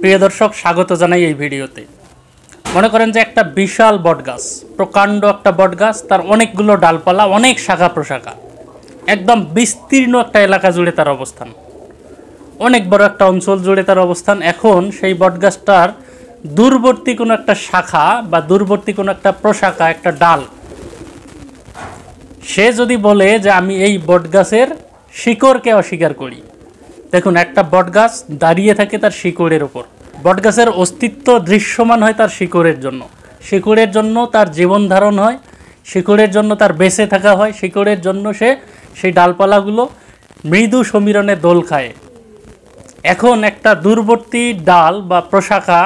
প্রিয় দর্শক স্বাগত জানাই এই ভিডিওতে মনে করেন যে একটা বিশাল বটগাছ প্রকাণ্ড একটা বটগাছ তার অনেকগুলো ডালপালা অনেক শাখা প্রশাখা একদম বিস্তীর্ণ একটা এলাকা জুড়ে তার অবস্থান অনেক বড় একটা অঞ্চল জুড়ে তার অবস্থান এখন সেই বটগাছটার দূরবর্তী কোনো একটা শাখা বা দূরবর্তী কোনো একটা প্রশাখা একটা ডাল সে যদি বলে যে আমি এই বটগাছের শিকড়কে অস্বীকার করি দেখুন একটা বটগাছ দাঁড়িয়ে থাকে তার শিকড়ের ওপর বটগাছের অস্তিত্ব দৃশ্যমান হয় তার শিকড়ের জন্য শিকড়ের জন্য তার জীবন ধারণ হয় শিকড়ের জন্য তার বেঁচে থাকা হয় শিকড়ের জন্য সে সেই ডালপালাগুলো মৃদু সমীরণে দোল খায় এখন একটা দূরবর্তী ডাল বা প্রশাখা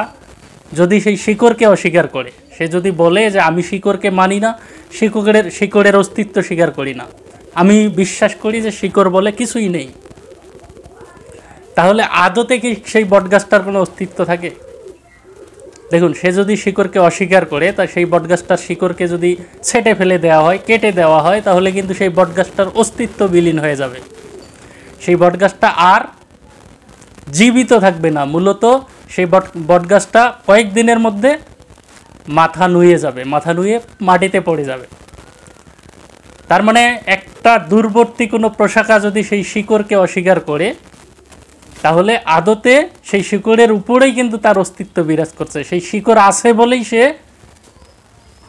যদি সেই শিকড়কে অস্বীকার করে সে যদি বলে যে আমি শিকড়কে মানি না শিকড়ের শিকড়ের অস্তিত্ব স্বীকার করি না আমি বিশ্বাস করি যে শিকড় বলে কিছুই নেই তাহলে আদতে কি সেই বটগাছটার কোনো অস্তিত্ব থাকে দেখুন সে যদি শিকড়কে অস্বীকার করে তা সেই বটগাছটার শিকড়কে যদি ছেটে ফেলে দেওয়া হয় কেটে দেওয়া হয় তাহলে কিন্তু সেই বটগাছটার অস্তিত্ব বিলীন হয়ে যাবে সেই বটগাছটা আর জীবিত থাকবে না মূলত সেই বট বটগাছটা কয়েকদিনের মধ্যে মাথা নুয়ে যাবে মাথা নুয়ে মাটিতে পড়ে যাবে তার মানে একটা দূরবর্তী কোনো প্রশাখা যদি সেই শিকড়কে অস্বীকার করে তাহলে আদতে সেই শিকড়ের উপরেই কিন্তু তার অস্তিত্ব বিরাজ করছে সেই শিকড় আছে বলেই সে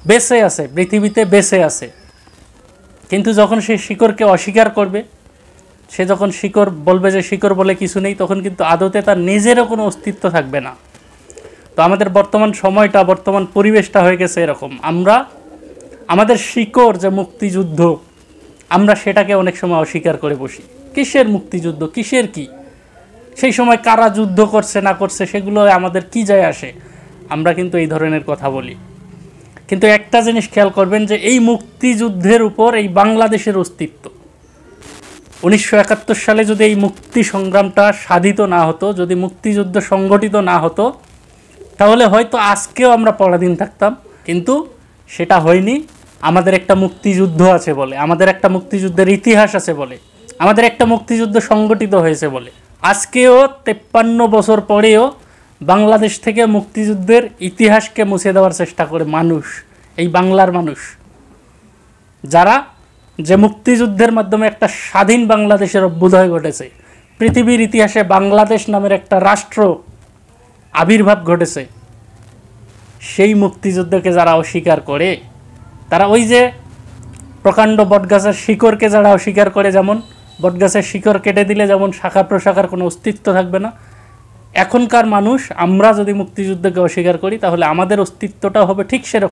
বেঁচে আছে পৃথিবীতে বেঁচে আছে কিন্তু যখন সে শিকড়কে অস্বীকার করবে সে যখন শিকড় বলবে যে শিকড় বলে কিছু নেই তখন কিন্তু আদতে তার নিজেরও কোনো অস্তিত্ব থাকবে না তো আমাদের বর্তমান সময়টা বর্তমান পরিবেশটা হয়ে গেছে এরকম আমরা আমাদের শিকড় যে মুক্তিযুদ্ধ আমরা সেটাকে অনেক সময় অস্বীকার করে বসি কিসের মুক্তিযুদ্ধ কিসের কী সেই সময় কারা যুদ্ধ করছে না করছে সেগুলো আমাদের কি যায় আসে আমরা কিন্তু এই ধরনের কথা বলি কিন্তু একটা জিনিস খেয়াল করবেন যে এই মুক্তিযুদ্ধের উপর এই বাংলাদেশের অস্তিত্ব উনিশশো একাত্তর সালে যদি এই মুক্তি সংগ্রামটা সাধিত না হতো যদি মুক্তিযুদ্ধ সংগঠিত না হতো তাহলে হয়তো আজকেও আমরা পরাধীন থাকতাম কিন্তু সেটা হয়নি আমাদের একটা মুক্তিযুদ্ধ আছে বলে আমাদের একটা মুক্তিযুদ্ধের ইতিহাস আছে বলে আমাদের একটা মুক্তিযুদ্ধ সংগঠিত হয়েছে বলে আজকেও তেপ্পান্ন বছর পরেও বাংলাদেশ থেকে মুক্তিযুদ্ধের ইতিহাসকে মুছে দেওয়ার চেষ্টা করে মানুষ এই বাংলার মানুষ যারা যে মুক্তিযুদ্ধের মাধ্যমে একটা স্বাধীন বাংলাদেশের অভ্যুদয় ঘটেছে পৃথিবীর ইতিহাসে বাংলাদেশ নামের একটা রাষ্ট্র আবির্ভাব ঘটেছে সেই মুক্তিযুদ্ধকে যারা অস্বীকার করে তারা ওই যে প্রকাণ্ড বটগাছের শিকড়কে যারা অস্বীকার করে যেমন বটগাছের শিকড় কেটে দিলে যেমন শাখা প্রশাখার কোনো অস্তিত্ব থাকবে না এখনকার মানুষ আমরা যদি মুক্তিযুদ্ধকে অস্বীকার করি তাহলে আমাদের অস্তিত্বটা হবে ঠিক সেরকম